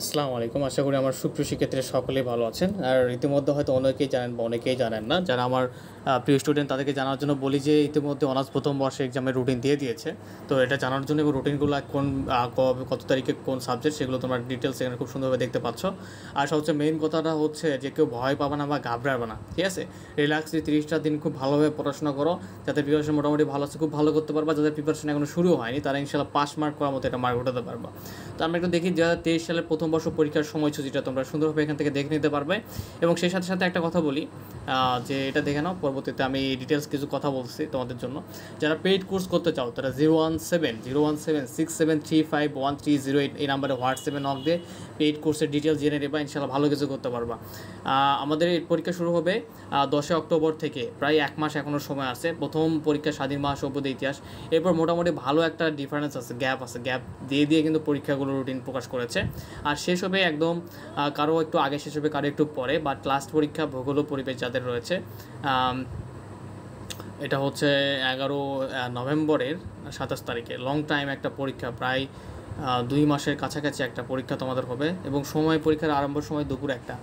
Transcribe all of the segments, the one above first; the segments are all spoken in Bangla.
আসসালামু আলাইকুম আশা করি আমার সুপ্রিয় শিক্ষার্থীরা সকলেই ভালো আছেন আর ইতিমধ্যে হয়তো অনেকেই জানেন বা অনেকেই জানেন না যারা আমার প্রিয় স্টুডেন্ট তাদেরকে জানার জন্য বলি যে ইতিমধ্যে অনার্স প্রথম বর্ষে এক্সামের রুটিন দিয়ে দিয়েছে তো এটা জানার জন্য এবং রুটিনগুলো কোন কত তারিখে কোন সাবজেক্ট সেগুলো তোমার ডিটেলস এখানে খুব সুন্দরভাবে দেখতে পাচ্ছ আর সবচেয়ে মেইন কথাটা হচ্ছে যে কেউ ভয় পাবে না বা ঘাবড়াবে না ঠিক আছে যে তিরিশটা দিন খুব ভালোভাবে পড়াশোনা করো যাতে প্রিপারেশন মোটামুটি ভালো আছে খুব ভালো করতে পারবে যাদের প্রিপারেশন এখনো শুরু হয়নি তারা ইনশাল্লাহ পাস মার্ক করার মতো এটা মার্ক উঠাতে পারবো তো আমরা একটু দেখি যারা তেইশ সালের প্রথম প্রথম বর্ষ পরীক্ষার সময়সূচিটা তোমরা সুন্দরভাবে এখান থেকে দেখে নিতে পারবে এবং সেই সাথে সাথে একটা কথা বলি যে এটা দেখে নাও পরবর্তীতে আমি ডিটেলস কিছু কথা বলছি তোমাদের জন্য যারা পেইড কোর্স করতে চাও তারা zero one seven zero one seven six seven three five one three zero eight এই নাম্বারে হোয়াটসঅ্যাপে নক দিয়ে পেইড কোর্সের ডিটেলস জেনে নেবা ইনশাল্লাহ ভালো কিছু করতে পারবা আমাদের এই পরীক্ষা শুরু হবে দশই অক্টোবর থেকে প্রায় এক মাস এখনও সময় আছে প্রথম পরীক্ষা স্বাধীন মাস মহাসভ্যদের ইতিহাস এরপর মোটামুটি ভালো একটা ডিফারেন্স আছে গ্যাপ আছে গ্যাপ দিয়ে দিয়ে কিন্তু পরীক্ষাগুলো রুটিন প্রকাশ করেছে আর আর শেষ হবে একদম কারো একটু আগে শেষ হবে কারো একটু পরে বাট লাস্ট পরীক্ষা ভূগোল পরিবেশ যাদের রয়েছে এটা হচ্ছে এগারো নভেম্বরের সাতাশ তারিখে লং টাইম একটা পরীক্ষা প্রায় দুই মাসের কাছাকাছি একটা পরীক্ষা তোমাদের হবে এবং সময় পরীক্ষার আরম্ভের সময় দুপুর একটা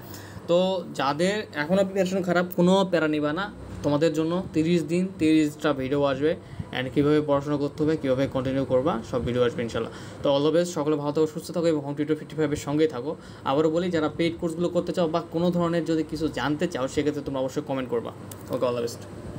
তো যাদের এখনও প্রিপারেশন খারাপ কোনো প্যারা নিবা না তোমাদের জন্য তিরিশ দিন তিরিশটা ভিডিও আসবে অ্যান্ড কীভাবে পড়াশোনা করতে হবে কীভাবে কন্টিনিউ করবা সব ভিডিও আসবে ইনশাল্লাহ তো বেস্ট সকলে ভালো থাকো সুস্থ থাকো এবং হোম টুইটার ফিফটি ফাইভের সঙ্গেই থাকো আবারও বলি যারা পেইড কোর্সগুলো করতে চাও বা কোনো ধরনের যদি কিছু জানতে চাও সেক্ষেত্রে তোমরা অবশ্যই কমেন্ট করবা ওকে অল দ্য বেস্ট